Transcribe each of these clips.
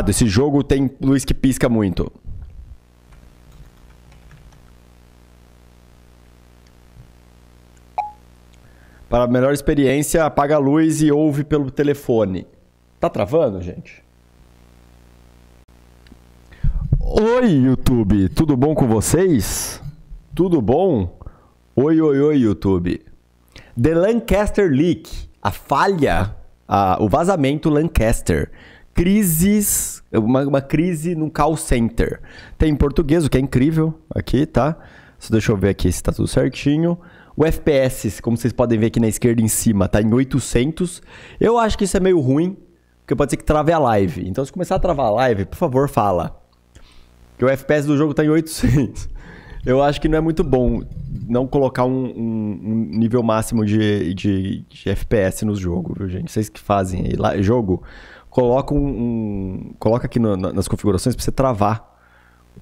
Ah, Esse jogo tem luz que pisca muito. Para melhor experiência, apaga a luz e ouve pelo telefone. Tá travando, gente? Oi, YouTube! Tudo bom com vocês? Tudo bom? Oi, oi, oi, YouTube. The Lancaster Leak, a falha, a, o vazamento Lancaster crises, uma, uma crise num call center. Tem em português, o que é incrível aqui, tá? Só deixa eu ver aqui se tá tudo certinho. O FPS, como vocês podem ver aqui na esquerda em cima, tá em 800. Eu acho que isso é meio ruim, porque pode ser que trave a live. Então, se começar a travar a live, por favor, fala. Que o FPS do jogo tá em 800. Eu acho que não é muito bom não colocar um, um, um nível máximo de, de, de FPS no jogo, viu, gente? Vocês que fazem aí, lá, jogo, coloca, um, um coloca aqui no, nas configurações para você travar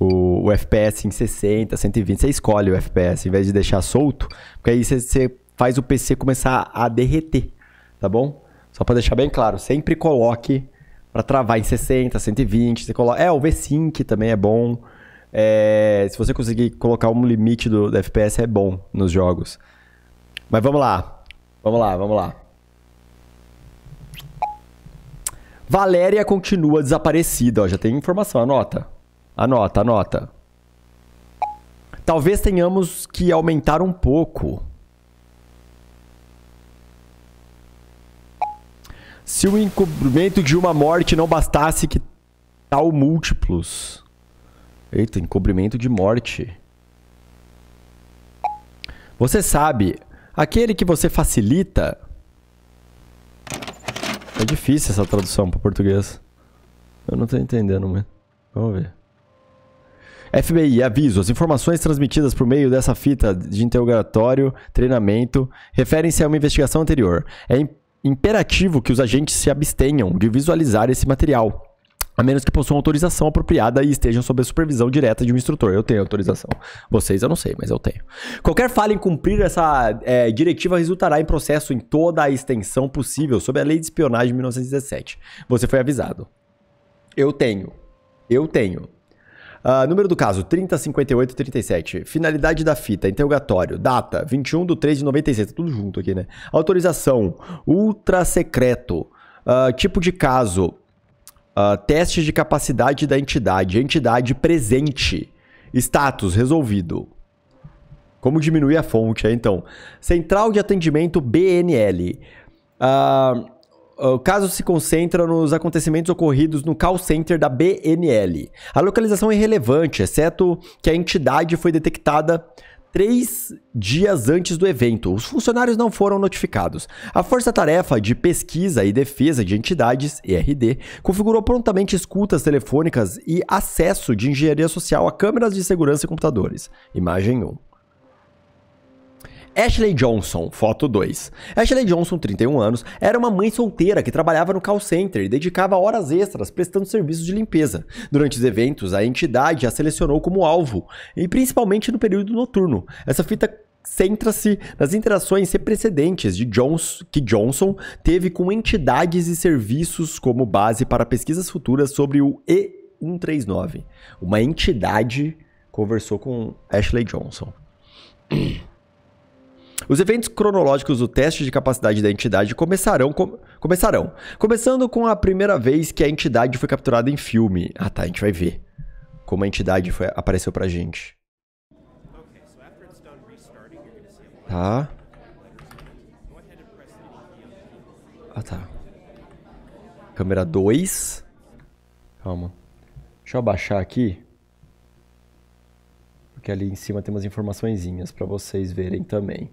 o, o, FPS em 60, 120. Você escolhe o FPS em vez de deixar solto, porque aí você, você faz o PC começar a derreter, tá bom? Só para deixar bem claro, sempre coloque para travar em 60, 120. Você coloca... É, o V-Sync também é bom. É, se você conseguir colocar um limite do, do FPS, é bom nos jogos. Mas vamos lá. Vamos lá, vamos lá. Valéria continua desaparecida. Ó, já tem informação, anota. Anota, anota. Talvez tenhamos que aumentar um pouco. Se o encobrimento de uma morte não bastasse, que tal múltiplos? Eita, encobrimento de morte. Você sabe, aquele que você facilita é difícil essa tradução para português. Eu não estou entendendo, mas... Vamos ver. FBI, aviso. As informações transmitidas por meio dessa fita de interrogatório, treinamento, referem-se a uma investigação anterior. É imperativo que os agentes se abstenham de visualizar esse material. A menos que possuam autorização apropriada e estejam sob a supervisão direta de um instrutor. Eu tenho autorização. Vocês eu não sei, mas eu tenho. Qualquer falha em cumprir essa é, diretiva resultará em processo em toda a extensão possível sob a Lei de Espionagem de 1917. Você foi avisado. Eu tenho. Eu tenho. Uh, número do caso, 305837. Finalidade da fita, interrogatório. Data, 21 de 3 de 96. Tá tudo junto aqui, né? Autorização, ultra secreto. Uh, tipo de caso, ah, teste testes de capacidade da entidade. Entidade presente. Status resolvido. Como diminuir a fonte, é, então? Central de atendimento BNL. Uh, ah, ah, o caso se concentra nos acontecimentos ocorridos no call center da BNL. A localização é irrelevante, exceto que a entidade foi detectada três dias antes do evento. Os funcionários não foram notificados. A Força Tarefa de Pesquisa e Defesa de Entidades, ERD, configurou prontamente escutas telefônicas e acesso de engenharia social a câmeras de segurança e computadores. Imagem 1. Ashley Johnson, foto 2. Ashley Johnson, 31 anos, era uma mãe solteira que trabalhava no call center e dedicava horas extras prestando serviços de limpeza. Durante os eventos, a entidade a selecionou como alvo, e principalmente no período noturno. Essa fita centra-se nas interações sem precedentes de Jones, que Johnson teve com entidades e serviços como base para pesquisas futuras sobre o E139. Uma entidade conversou com Ashley Johnson. Os eventos cronológicos do teste de capacidade da entidade começarão, com... começarão, começando com a primeira vez que a entidade foi capturada em filme. Ah tá, a gente vai ver como a entidade foi... apareceu pra gente. Tá. Ah tá. Câmera 2. Calma. Deixa eu abaixar aqui. Porque ali em cima tem umas informaçõezinhas para vocês verem também.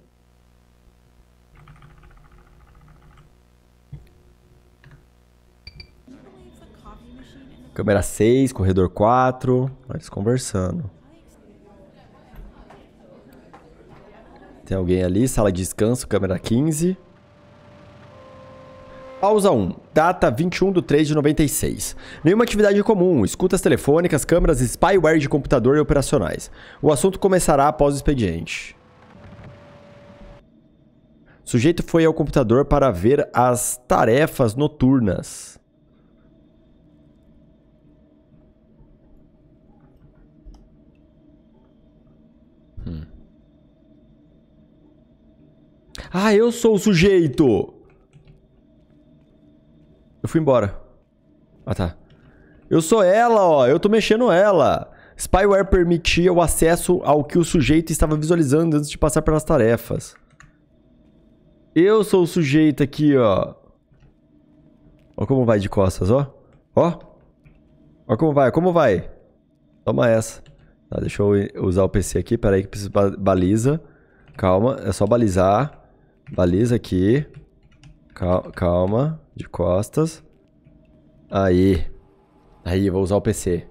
Câmera 6, corredor 4. Nós conversando. Tem alguém ali, sala de descanso, câmera 15. Pausa 1. Data 21 de 3 de 96. Nenhuma atividade comum, escutas telefônicas, câmeras, spyware de computador e operacionais. O assunto começará após o expediente. O sujeito foi ao computador para ver as tarefas noturnas. Hum. Ah, eu sou o sujeito! Eu fui embora. Ah, tá. Eu sou ela, ó. Eu tô mexendo ela. Spyware permitia o acesso ao que o sujeito estava visualizando antes de passar pelas tarefas. Eu sou o sujeito aqui, ó. Ó como vai de costas, ó. Ó. Ó como vai, como vai. Toma essa. Tá, deixa eu usar o PC aqui. Peraí que preciso baliza. Calma, é só balizar. Baliza aqui. Calma, calma, de costas. Aí. Aí, vou usar o PC.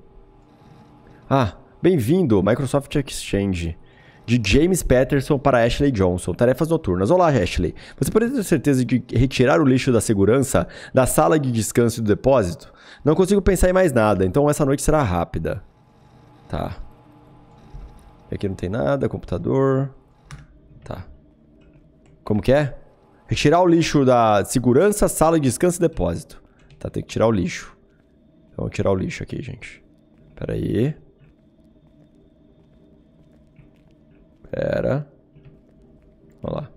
Ah, bem-vindo, Microsoft Exchange. De James Patterson para Ashley Johnson. Tarefas noturnas. Olá, Ashley. Você poderia ter certeza de retirar o lixo da segurança da sala de descanso e do depósito? Não consigo pensar em mais nada, então essa noite será rápida. Tá. Aqui não tem nada, computador. Tá. Como que é? Retirar o lixo da segurança, sala de descanso e depósito. Tá, tem que tirar o lixo. Então, tirar o lixo aqui, gente. Pera aí. Pera. Vamos lá.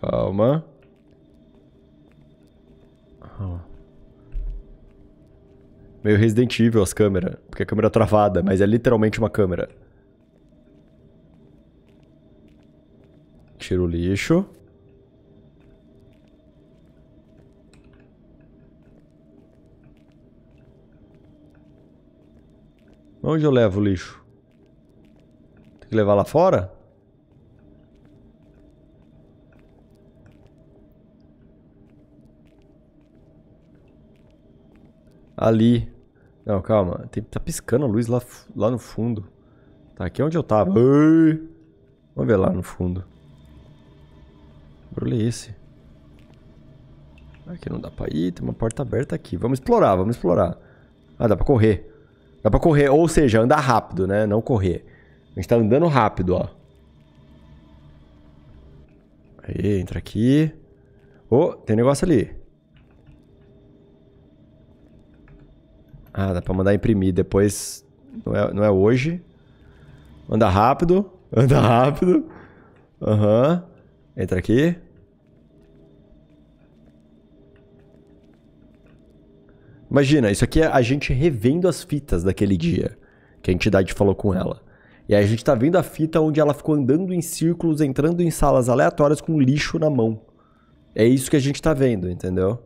Calma. Meio Resident Evil as câmeras, porque a câmera é travada, mas é literalmente uma câmera. Tira o lixo. Onde eu levo o lixo? Tem que levar lá fora? ali. Não, calma. Tem, tá piscando a luz lá, lá no fundo. Tá, aqui é onde eu tava. Ei! Vamos ver lá no fundo. Que barulho é esse? Aqui não dá pra ir, tem uma porta aberta aqui. Vamos explorar, vamos explorar. Ah, dá pra correr. Dá pra correr, ou seja, andar rápido, né? Não correr. A gente tá andando rápido, ó. Aí, entra aqui. oh, tem negócio ali. Ah, dá pra mandar imprimir. Depois. Não é, não é hoje. Anda rápido. Anda rápido. Aham. Uhum. Entra aqui. Imagina, isso aqui é a gente revendo as fitas daquele dia que a entidade falou com ela. E aí a gente tá vendo a fita onde ela ficou andando em círculos, entrando em salas aleatórias com lixo na mão. É isso que a gente tá vendo, entendeu?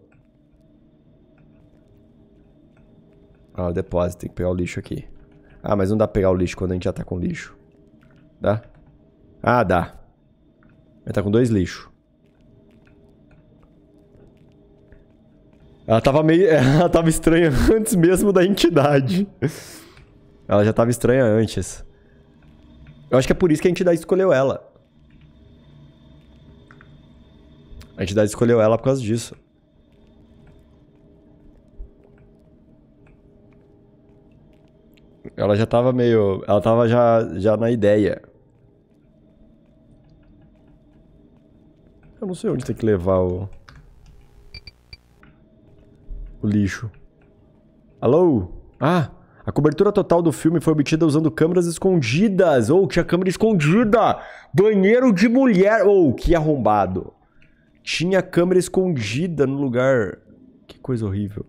Ah, o depósito, tem que pegar o lixo aqui. Ah, mas não dá pra pegar o lixo quando a gente já tá com lixo. Dá? Ah, dá. Ele tá com dois lixos. Ela tava meio... Ela tava estranha antes mesmo da entidade. Ela já tava estranha antes. Eu acho que é por isso que a entidade escolheu ela. A entidade escolheu ela por causa disso. ela já tava meio. Ela tava já, já na ideia. Eu não sei onde tem que levar o. O lixo. Alô? Ah! A cobertura total do filme foi obtida usando câmeras escondidas. Ou oh, tinha câmera escondida! Banheiro de mulher! Ou oh, que arrombado! Tinha câmera escondida no lugar. Que coisa horrível.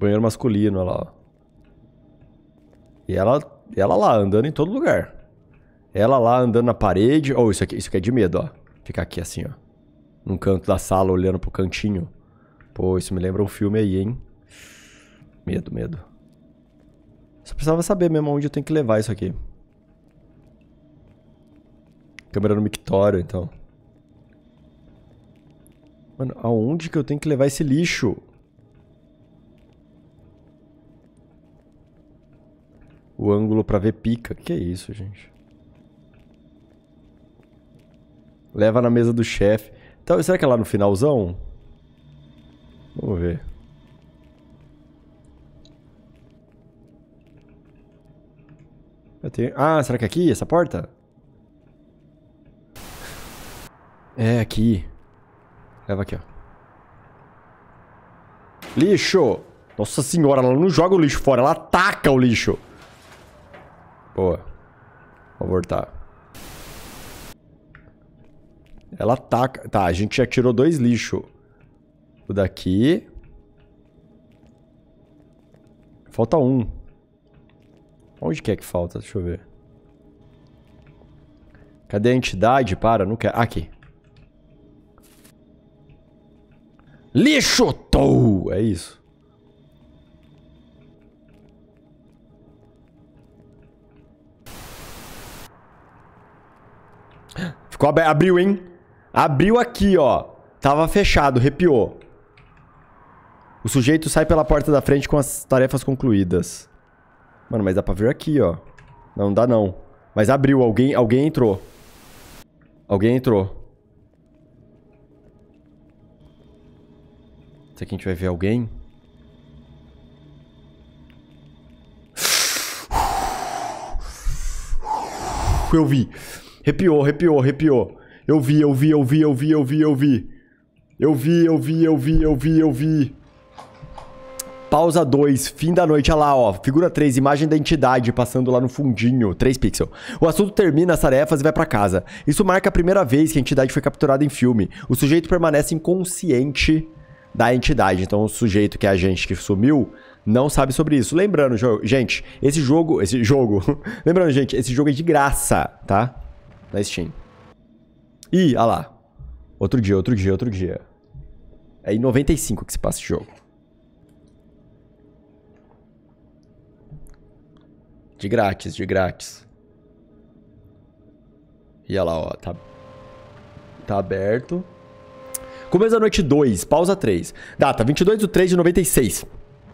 banheiro masculino, ela. E ela, ela lá, andando em todo lugar. Ela lá andando na parede. Oh, isso aqui, isso aqui é de medo, ó. Ficar aqui assim, ó. Num canto da sala, olhando pro cantinho. Pô, isso me lembra um filme aí, hein? Medo, medo. Só precisava saber mesmo onde eu tenho que levar isso aqui. Câmera no mictório, então. Mano, aonde que eu tenho que levar esse lixo? o ângulo pra ver pica. Que isso, gente. Leva na mesa do chefe. Então, será que é lá no finalzão? Vamos ver. Eu tenho... Ah, será que é aqui? Essa porta? É, aqui. Leva aqui, ó. Lixo! Nossa senhora, ela não joga o lixo fora, ela ataca o lixo. Boa. Vou voltar. Ela ataca. Tá, a gente já tirou dois lixos. O daqui. Falta um. Onde que é que falta? Deixa eu ver. Cadê a entidade? Para, não quer. Aqui. Lixo! Tô! É isso. Ficou Abriu, hein? Abriu aqui, ó. Tava fechado, arrepiou. O sujeito sai pela porta da frente com as tarefas concluídas. Mano, mas dá pra vir aqui, ó. Não, não dá não. Mas abriu, alguém, alguém entrou. Alguém entrou. Será que a gente vai ver alguém? Eu vi. Repiou, repiou, repiou. Eu vi, eu vi, eu vi, eu vi, eu vi, eu vi. Eu vi, eu vi, eu vi, eu vi, eu vi. Pausa 2, fim da noite, olha lá, ó. Figura 3, imagem da entidade passando lá no fundinho, 3 pixel. O assunto termina as tarefas e vai para casa. Isso marca a primeira vez que a entidade foi capturada em filme. O sujeito permanece inconsciente da entidade. Então o sujeito que é a gente que sumiu não sabe sobre isso. Lembrando, gente, esse jogo, esse jogo, lembrando, gente, esse jogo é de graça, tá? na Steam. Ih, olha ah lá. Outro dia, outro dia, outro dia. É em 95 que se passa esse jogo. De grátis, de grátis. E olha lá, ó. Tá, tá aberto. Começo da noite 2, pausa 3. Data, 22 de 3 de 96.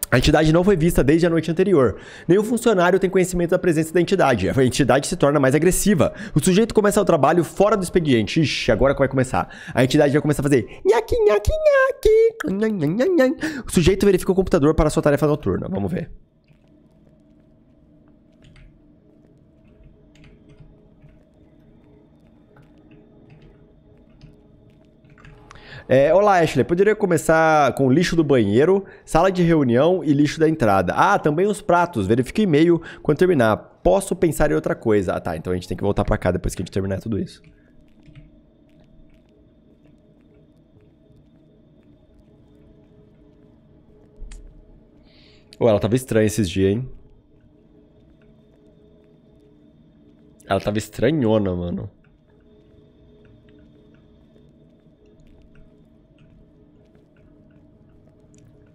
A entidade não foi vista desde a noite anterior. Nenhum funcionário tem conhecimento da presença da entidade. A entidade se torna mais agressiva. O sujeito começa o trabalho fora do expediente. Ixi, agora que vai começar. A entidade vai começar a fazer Nhaki, nhaki, nhaqui. O sujeito verifica o computador para sua tarefa noturna. Vamos ver. É, Olá, Ashley. Poderia começar com lixo do banheiro, sala de reunião e lixo da entrada. Ah, também os pratos. Verifique e-mail quando terminar. Posso pensar em outra coisa. Ah, tá. Então a gente tem que voltar para cá depois que a gente terminar tudo isso. Ou ela tava estranha esses dias, hein? Ela tava estranhona, mano.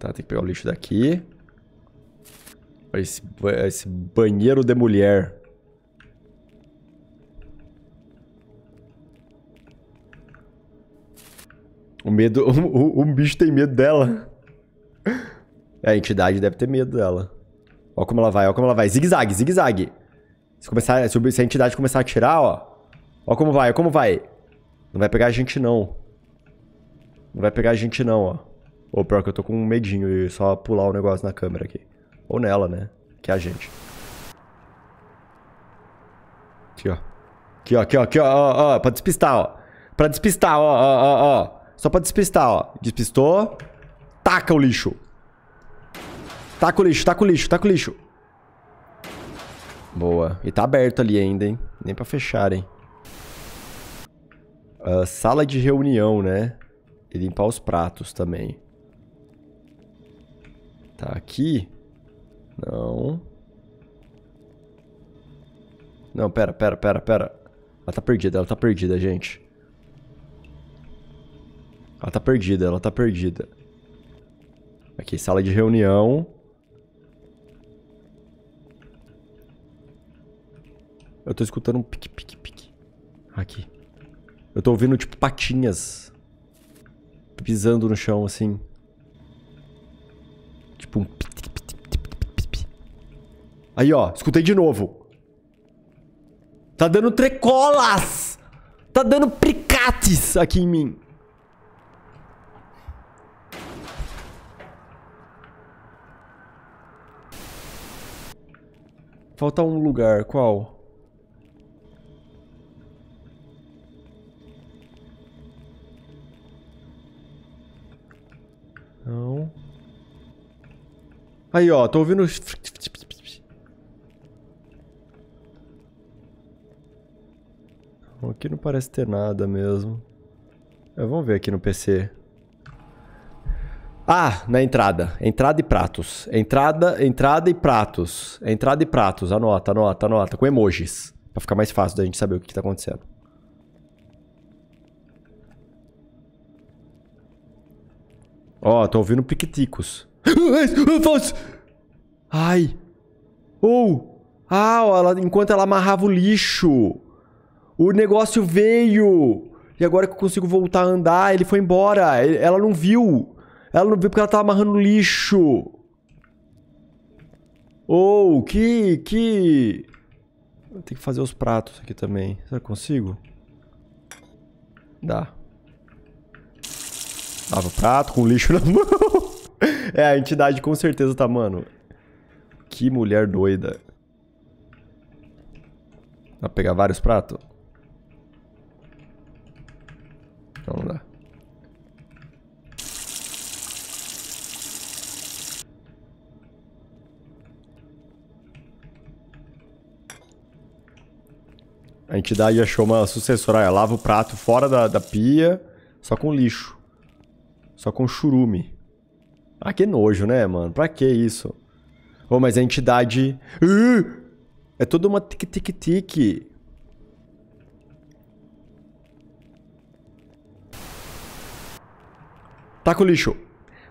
Tá, tem que pegar o lixo daqui. Esse, esse banheiro de mulher. O medo... O, bicho tem medo dela. É, a entidade deve ter medo dela. Ó como ela vai, ó como ela vai. Zigue-zague, zigue-zague. Se, começar, se a entidade começar a atirar, ó. Ó como vai, ó como vai. Não vai pegar a gente, não. Não vai pegar a gente, não, ó. Ou pior que eu tô com um medinho de só pular o negócio na câmera aqui. Ou nela, né? Que é a gente. Aqui, ó. Aqui, ó, aqui, ó, aqui, ó, ó, ó, pra despistar, ó. Pra despistar, ó, ó, ó, ó. Só pra despistar, ó. Despistou. Taca o lixo. Taca o lixo, taca o lixo, taca o lixo. Boa. E tá aberto ali ainda, hein? Nem pra fechar, hein? Uh, sala de reunião, né? E limpar os pratos também. Tá aqui? Não. Não, pera, pera, pera, pera. Ela tá perdida, ela tá perdida, gente. Ela tá perdida, ela tá perdida. Aqui, sala de reunião. Eu tô escutando um pique, pique, pique. Aqui. Eu tô ouvindo, tipo, patinhas. Pisando no chão, assim tipo um... Aí, ó. Escutei de novo. Tá dando trecolas! Tá dando pricates aqui em mim. Falta um lugar. Qual? Aí, ó, tô ouvindo... Aqui não parece ter nada mesmo. É, vamos ver aqui no PC. Ah, na entrada. Entrada e pratos. Entrada, entrada e pratos. Entrada e pratos. Anota, anota, anota. Com emojis. Pra ficar mais fácil da gente saber o que, que tá acontecendo. Ó, tô ouvindo piquiticos. Ai. Ou. Oh. Ah, ela, enquanto ela amarrava o lixo. O negócio veio. E agora que eu consigo voltar a andar, ele foi embora. Ela não viu. Ela não viu porque ela tava amarrando lixo. Ou, oh, que, que... Tem que fazer os pratos aqui também. Será que eu consigo? Dá. Lava o prato com lixo na mão. É, a entidade com certeza tá, mano. Que mulher doida. Dá pra pegar vários pratos? Então não dá. A entidade achou uma sucessora. lava o prato fora da, da pia, só com lixo. Só com churume. Ah, que nojo, né, mano? Pra que isso? Ô, oh, mas a entidade. É toda uma tic-tic-tic. Taca tá o lixo.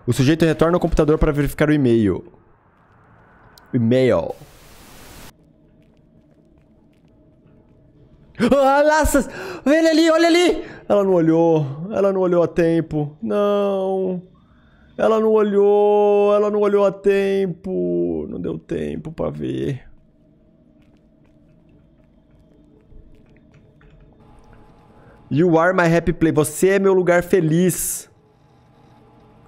O sujeito retorna ao computador para verificar o e-mail. E-mail. Ah, laças! Olha ali, olha ali! Ela não olhou. Ela não olhou a tempo. Não. Ela não olhou, ela não olhou a tempo. Não deu tempo pra ver. You are my happy place. Você é meu lugar feliz.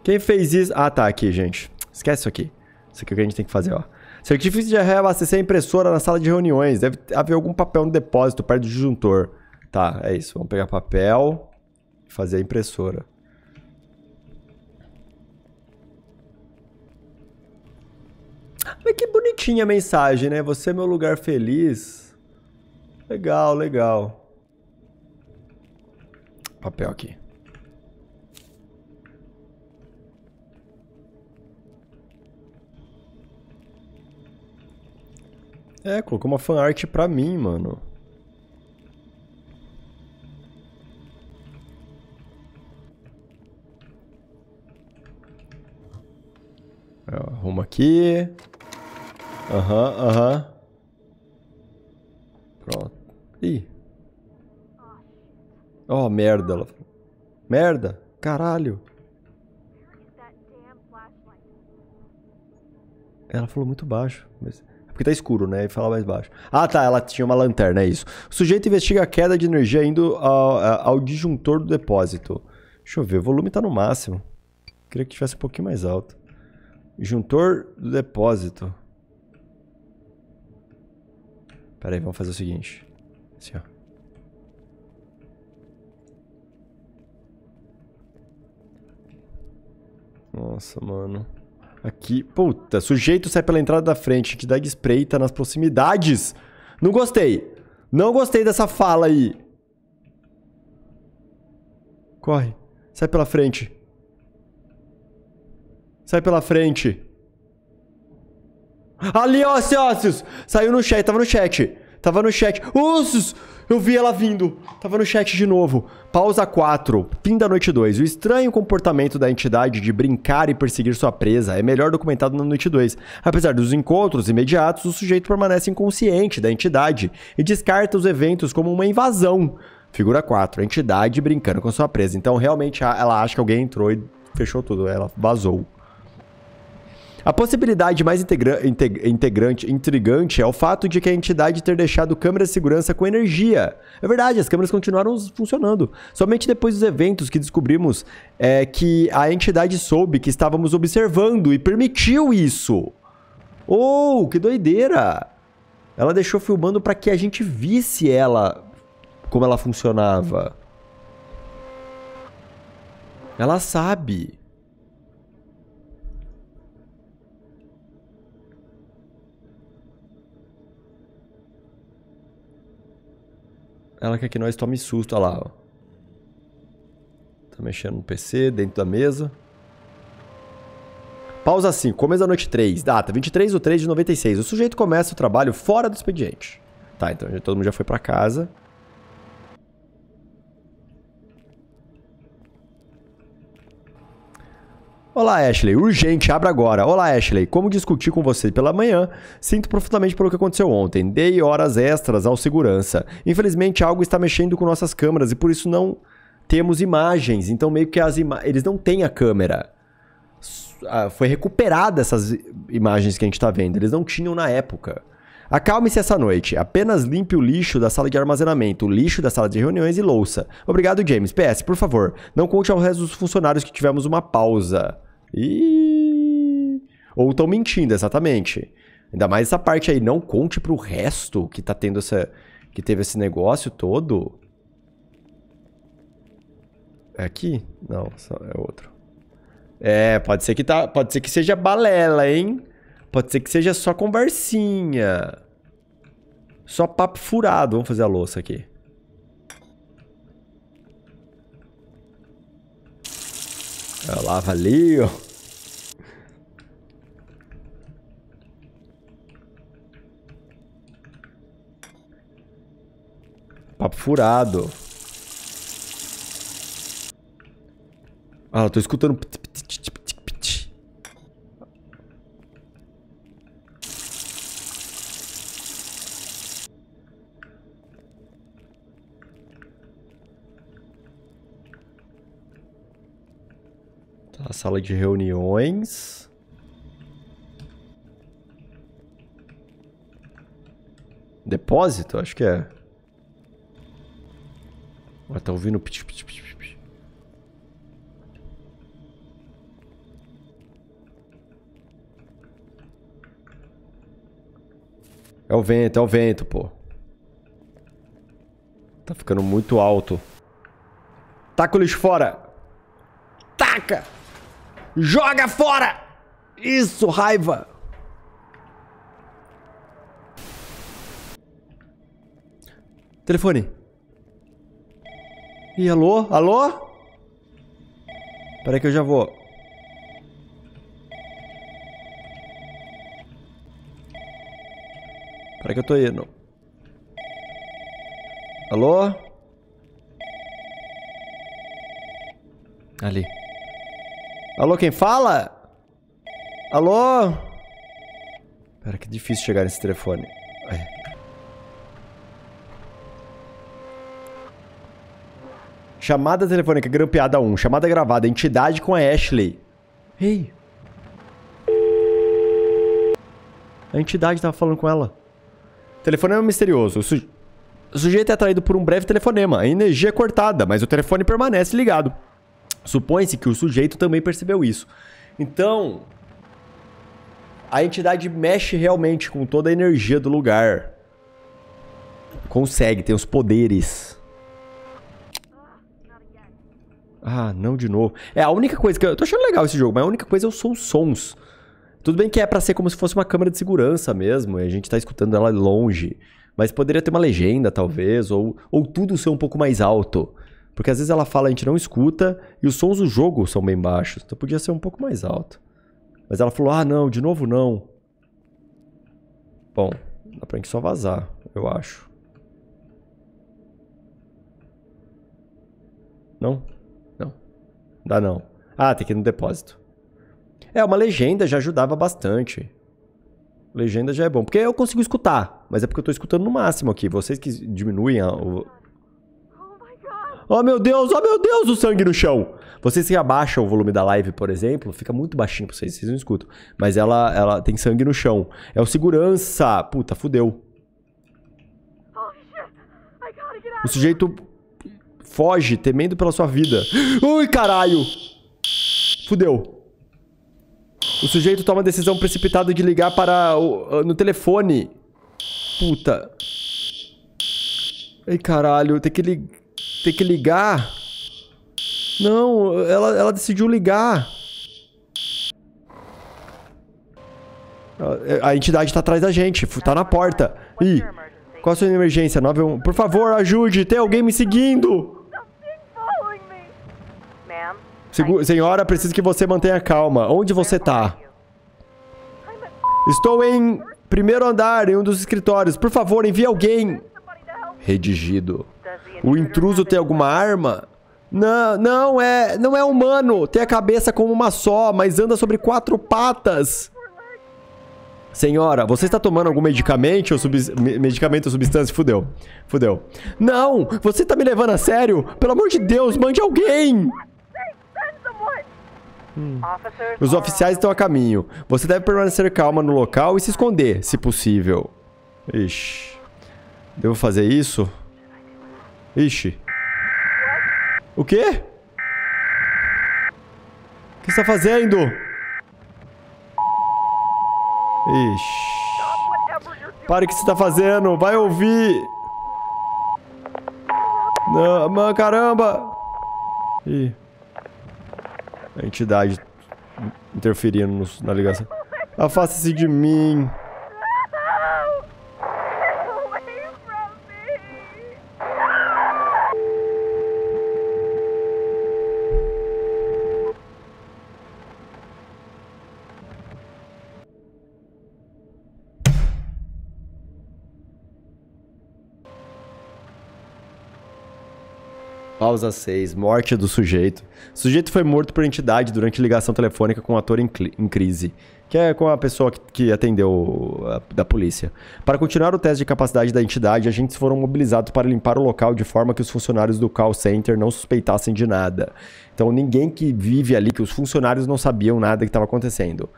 Quem fez isso? Ah, tá, aqui, gente. Esquece isso aqui. Isso aqui é o que a gente tem que fazer, ó. Certifício de reabastecer a impressora na sala de reuniões. Deve haver algum papel no depósito perto do disjuntor. Tá, é isso. Vamos pegar papel e fazer a impressora. bonitinha a mensagem, né? Você é meu lugar feliz. Legal, legal. Papel aqui. É, colocou uma fanart pra mim, mano. Arruma aqui. Aham, uhum, aham. Uhum. Pronto. Ih. Oh, merda, ela Merda! Caralho! Ela falou muito baixo. Mas... É porque tá escuro, né? E fala mais baixo. Ah, tá. Ela tinha uma lanterna, é isso. O sujeito investiga a queda de energia indo ao, ao disjuntor do depósito. Deixa eu ver. O volume tá no máximo. Queria que tivesse um pouquinho mais alto. Disjuntor do depósito. Pera aí, vamos fazer o seguinte. Assim, ó. Nossa, mano. Aqui, puta, sujeito sai pela entrada da frente, entidade espreita nas proximidades. Não gostei. Não gostei dessa fala aí. Corre. Sai pela frente. Sai pela frente. Ali, ó, Celsius! Saiu no chat, tava no chat. Tava no chat. Ursus! Eu vi ela vindo. Tava no chat de novo. Pausa 4. Fim da noite 2. O estranho comportamento da entidade de brincar e perseguir sua presa é melhor documentado na noite 2. Apesar dos encontros imediatos, o sujeito permanece inconsciente da entidade e descarta os eventos como uma invasão. Figura 4. A entidade brincando com sua presa. Então, realmente, ela acha que alguém entrou e fechou tudo. Ela vazou. A possibilidade mais integra integ integrante, intrigante é o fato de que a entidade ter deixado câmeras de segurança com energia. É verdade, as câmeras continuaram funcionando. Somente depois dos eventos que descobrimos é, que a entidade soube que estávamos observando e permitiu isso. Oh, que doideira! Ela deixou filmando para que a gente visse ela como ela funcionava. Ela sabe. Ela quer que nós tome susto. Olha lá, ó. Tá mexendo no PC, dentro da mesa. Pausa 5, começo da noite 3, data 23 de 3 de 96. O sujeito começa o trabalho fora do expediente. Tá, então todo mundo já foi pra casa. Olá, Ashley. Urgente, abra agora. Olá, Ashley. Como discuti com você pela manhã, sinto profundamente pelo que aconteceu ontem. Dei horas extras ao segurança. Infelizmente, algo está mexendo com nossas câmeras e por isso não temos imagens. Então, meio que as ima eles não têm a câmera. Ah, foi recuperada essas imagens que a gente está vendo. Eles não tinham na época. Acalme-se essa noite. Apenas limpe o lixo da sala de armazenamento, o lixo da sala de reuniões e louça. Obrigado, James. PS, por favor, não conte ao resto dos funcionários que tivemos uma pausa. E ou estão mentindo, exatamente. Ainda mais essa parte aí, não conte pro resto que tá tendo essa que teve esse negócio todo. É aqui? Não, é outro. É, pode ser que tá, pode ser que seja balela, hein? Pode ser que seja só conversinha. Só papo furado. Vamos fazer a louça aqui. Eu lava ali, ó. Papo furado. Ah, eu tô escutando sala de reuniões. Depósito? Acho que é. Ó, ah, tá ouvindo pit, pit, pit. É o vento, é o vento, pô. Tá ficando muito alto. Taca o lixo fora! Taca! Joga fora! Isso, raiva! Telefone. Ih, alô? Alô? Peraí que eu já vou. Peraí que eu tô indo. Alô? Ali. Alô, quem fala? Alô? Pera, que difícil chegar nesse telefone. Chamada telefônica grampeada 1. Chamada gravada. Entidade com a Ashley. Ei. A entidade tava falando com ela. Telefonema é misterioso. O, o sujeito é atraído por um breve telefonema. A energia é cortada, mas o telefone permanece ligado. Supõe-se que o sujeito também percebeu isso. Então, a entidade mexe realmente com toda a energia do lugar. Consegue, tem os poderes. Ah, não de novo. É, a única coisa que eu... tô achando legal esse jogo, mas a única coisa são os sons. Tudo bem que é para ser como se fosse uma câmera de segurança mesmo, e a gente tá escutando ela longe. Mas poderia ter uma legenda, talvez, ou, ou tudo ser um pouco mais alto. Porque às vezes ela fala, a gente não escuta, e os sons do jogo são bem baixos. Então podia ser um pouco mais alto. Mas ela falou, ah não, de novo não. Bom, dá pra gente só vazar, eu acho. Não? Não. Dá não. Ah, tem que ir no depósito. É, uma legenda já ajudava bastante. Legenda já é bom. Porque eu consigo escutar, mas é porque eu tô escutando no máximo aqui. Vocês que diminuem a, o, Oh meu Deus, oh meu Deus, o sangue no chão. Vocês que abaixam o volume da live, por exemplo, fica muito baixinho pra vocês, vocês não escutam. Mas ela, ela tem sangue no chão. É o segurança. Puta, fudeu. O sujeito foge, temendo pela sua vida. Ui, caralho! Fudeu. O sujeito toma a decisão precipitada de ligar para o, ah, no telefone. Puta. Ai, caralho, tem que ligar ter que ligar. Não, ela, ela decidiu ligar. A, entidade tá atrás da gente, tá na porta. Ih, qual a sua emergência? 91. Por favor, ajude, tem alguém me seguindo. Segu senhora, preciso que você mantenha calma. Onde você tá? Estou em primeiro andar, em um dos escritórios. Por favor, envie alguém. Redigido. O intruso tem alguma arma? Não, não é, não é humano. Tem a cabeça como uma só, mas anda sobre quatro patas. Senhora, você está tomando algum medicamento ou, sub... medicamento ou substância? Fudeu. Fudeu. Não! Você está me levando a sério? Pelo amor de Deus, mande alguém! Hum. Os oficiais estão a caminho. Você deve permanecer calma no local e se esconder, se possível. Ixi. Devo fazer isso? Ixi. O quê? O que está fazendo? Ixi. Pare o que você está fazendo. Vai ouvir. Não, caramba. Ih. A entidade interferindo na ligação. Afasta-se de mim. Causa 6, morte do sujeito. O sujeito foi morto por entidade durante ligação telefônica com um ator em, em crise, que é com a pessoa que, que atendeu a, da polícia. Para continuar o teste de capacidade da entidade, agentes foram mobilizados para limpar o local de forma que os funcionários do call center não suspeitassem de nada. Então ninguém que vive ali, que os funcionários não sabiam nada que estava acontecendo.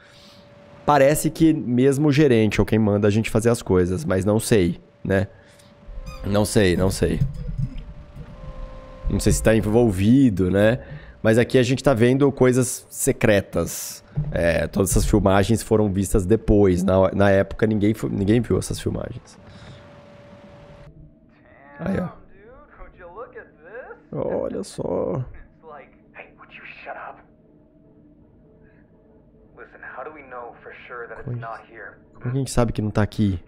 Parece que mesmo o gerente ou quem manda a gente fazer as coisas, mas não sei, né? Não sei, não sei. Não sei se está envolvido, né? Mas aqui a gente está vendo coisas secretas. É, todas essas filmagens foram vistas depois. Na, na época ninguém, ninguém viu essas filmagens. Aí, ó. Olha só. Como a gente sabe que não tá aqui?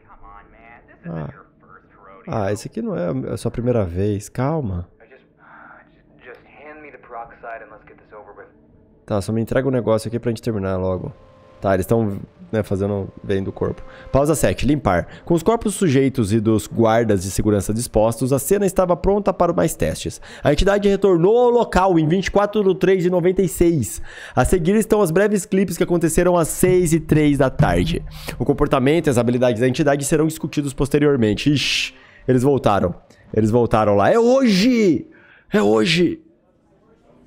Ah, ah esse aqui não é a é sua primeira vez. Calma. Tá, só me entrega o um negócio aqui pra gente terminar logo. Tá, eles estão né, fazendo bem do corpo. Pausa 7. Limpar. Com os corpos sujeitos e dos guardas de segurança dispostos, a cena estava pronta para mais testes. A entidade retornou ao local em 24 de 3 de 96. A seguir estão as breves clipes que aconteceram às 6 e 3 da tarde. O comportamento e as habilidades da entidade serão discutidos posteriormente. Ixi, eles voltaram. Eles voltaram lá. É hoje! É hoje!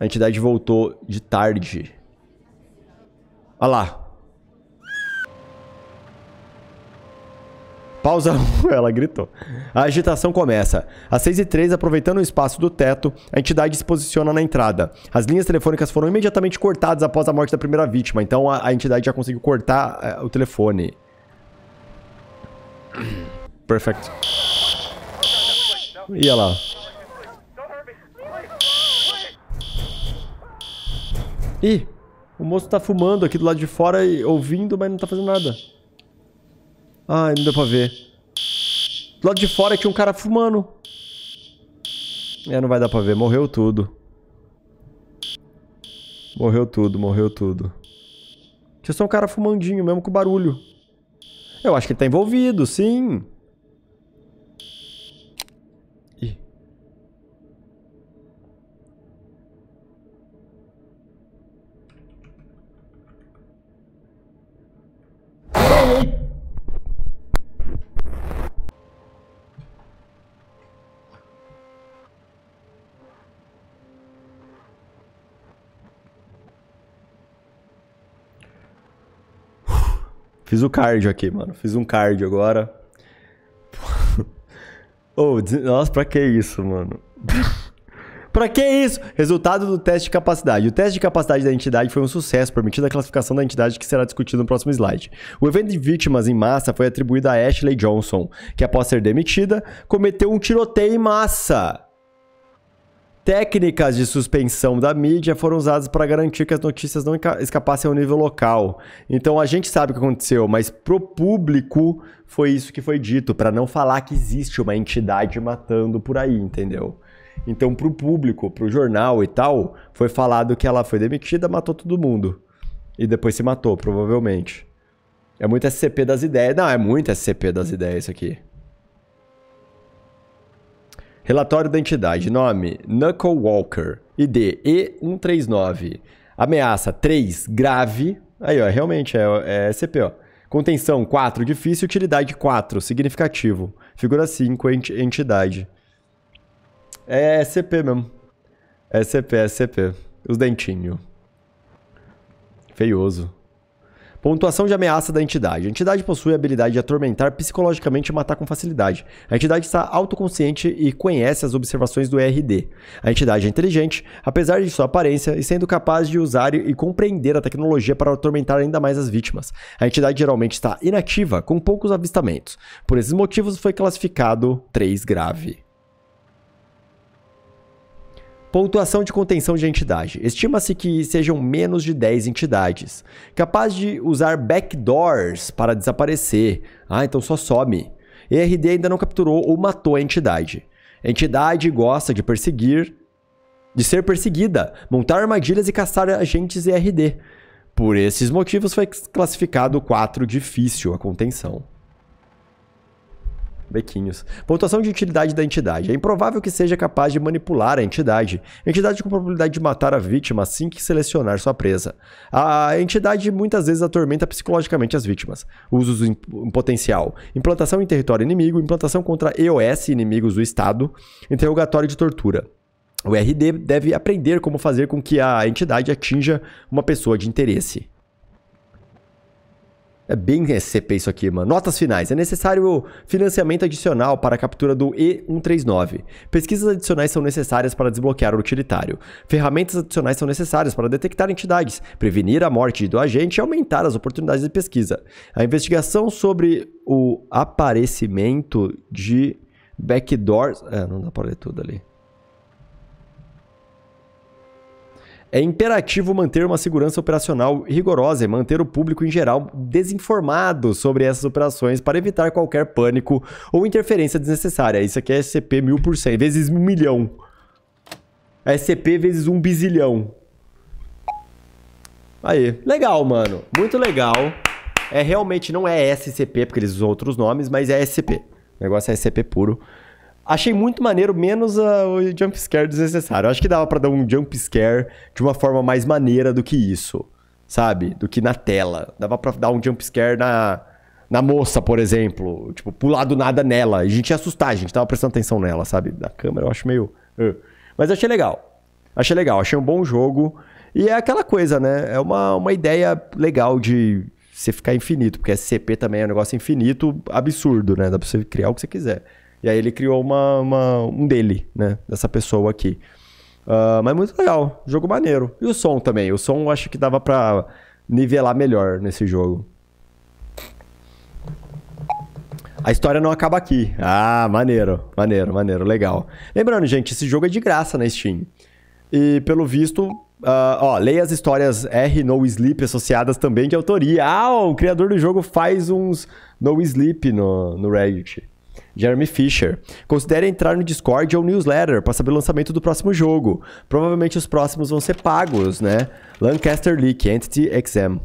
A entidade voltou de tarde. Olha lá. Pausa ela gritou. A agitação começa. Às 6 e três, aproveitando o espaço do teto, a entidade se posiciona na entrada. As linhas telefônicas foram imediatamente cortadas após a morte da primeira vítima, então a, a entidade já conseguiu cortar uh, o telefone. Perfeito. E ela... Ih, o moço tá fumando aqui do lado de fora e ouvindo, mas não tá fazendo nada. Ai, não deu pra ver. Do lado de fora tinha um cara fumando. É, não vai dar pra ver. Morreu tudo. Morreu tudo, morreu tudo. Tinha só um cara fumandinho, mesmo com barulho. Eu acho que ele tá envolvido, sim. Fiz o cardio aqui, mano. Fiz um cardio agora. oh, nossa, pra que isso, mano? pra que isso? Resultado do teste de capacidade. O teste de capacidade da entidade foi um sucesso, permitindo a classificação da entidade que será discutido no próximo slide. O evento de vítimas em massa foi atribuído a Ashley Johnson, que após ser demitida, cometeu um tiroteio em massa Técnicas de suspensão da mídia foram usadas para garantir que as notícias não escapassem ao nível local. Então a gente sabe o que aconteceu, mas pro público foi isso que foi dito, para não falar que existe uma entidade matando por aí, entendeu? Então pro público, pro jornal e tal, foi falado que ela foi demitida, matou todo mundo. E depois se matou, provavelmente. É muito SCP das ideias. Não, é muito SCP das ideias isso aqui. Relatório da entidade. Nome: Knuckle Walker. ID: E139. Ameaça: 3. Grave. Aí, ó, realmente é, é CP, ó. Contenção 4, difícil. Utilidade 4, significativo. Figura 5, entidade. É CP mesmo. É CP, é CP. Os dentinhos. Feioso. Pontuação de ameaça da entidade. A entidade possui a habilidade de atormentar psicologicamente e matar com facilidade. A entidade está autoconsciente e conhece as observações do RD. A entidade é inteligente, apesar de sua aparência, e sendo capaz de usar e compreender a tecnologia para atormentar ainda mais as vítimas. A entidade geralmente está inativa, com poucos avistamentos. Por esses motivos, foi classificado 3 grave. Pontuação de contenção de entidade. Estima-se que sejam menos de 10 entidades, capaz de usar backdoors para desaparecer. Ah, então só some. ERD ainda não capturou ou matou a entidade. A entidade gosta de perseguir, de ser perseguida, montar armadilhas e caçar agentes ERD. Por esses motivos foi classificado 4 difícil a contenção. Bequinhos. Pontuação de utilidade da entidade. É improvável que seja capaz de manipular a entidade. Entidade com probabilidade de matar a vítima assim que selecionar sua presa. A entidade muitas vezes atormenta psicologicamente as vítimas. Usos em potencial. Implantação em território inimigo. Implantação contra EOS, inimigos do Estado. Interrogatório de tortura. O RD deve aprender como fazer com que a entidade atinja uma pessoa de interesse. É bem SCP isso aqui, mano. Notas finais. É necessário financiamento adicional para a captura do E139. Pesquisas adicionais são necessárias para desbloquear o utilitário. Ferramentas adicionais são necessárias para detectar entidades, prevenir a morte do agente e aumentar as oportunidades de pesquisa. A investigação sobre o aparecimento de backdoors... É, não dá para ler tudo ali. É imperativo manter uma segurança operacional rigorosa e manter o público em geral desinformado sobre essas operações para evitar qualquer pânico ou interferência desnecessária. Isso aqui é SCP 1000%, vezes um milhão. SCP vezes um bizilhão. Aí, legal, mano. Muito legal. É realmente não é SCP, porque eles usam outros nomes, mas é SCP. O negócio é SCP puro. Achei muito maneiro, menos uh, o jump scare desnecessário. Acho que dava para dar um jump scare de uma forma mais maneira do que isso, sabe? Do que na tela. Dava para dar um jump scare na, na moça, por exemplo. Tipo, pular do nada nela. E a gente ia assustar, a gente tava prestando atenção nela, sabe? Da câmera, eu acho meio. Uh. Mas achei legal. Achei legal, achei um bom jogo. E é aquela coisa, né? É uma, uma ideia legal de você ficar infinito, porque SCP também é um negócio infinito, absurdo, né? Dá pra você criar o que você quiser. E aí ele criou uma, uma um dele, né? Dessa pessoa aqui. Uh, mas muito legal, jogo maneiro. E o som também. O som eu acho que dava pra nivelar melhor nesse jogo. A história não acaba aqui. Ah, maneiro, maneiro, maneiro, legal. Lembrando, gente, esse jogo é de graça na Steam. E pelo visto, uh, ó, leia as histórias R No Sleep associadas também de autoria. Ah, o criador do jogo faz uns No Sleep no, no Reddit. Jeremy Fisher. Considere entrar no Discord ou newsletter para saber o lançamento do próximo jogo. Provavelmente os próximos vão ser pagos, né? Lancaster Leak, Entity Exam.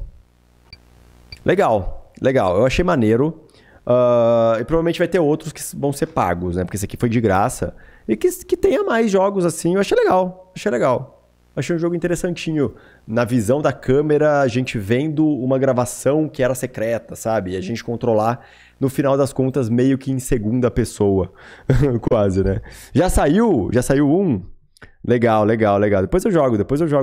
Legal, legal. Eu achei maneiro. Uh, e provavelmente vai ter outros que vão ser pagos, né? Porque esse aqui foi de graça. E que, que tenha mais jogos assim, eu achei legal. Achei legal achei um jogo interessantinho. Na visão da câmera, a gente vendo uma gravação que era secreta, sabe? E a gente controlar, no final das contas, meio que em segunda pessoa. Quase, né? Já saiu? Já saiu um? Legal, legal, legal. Depois eu jogo, depois eu jogo.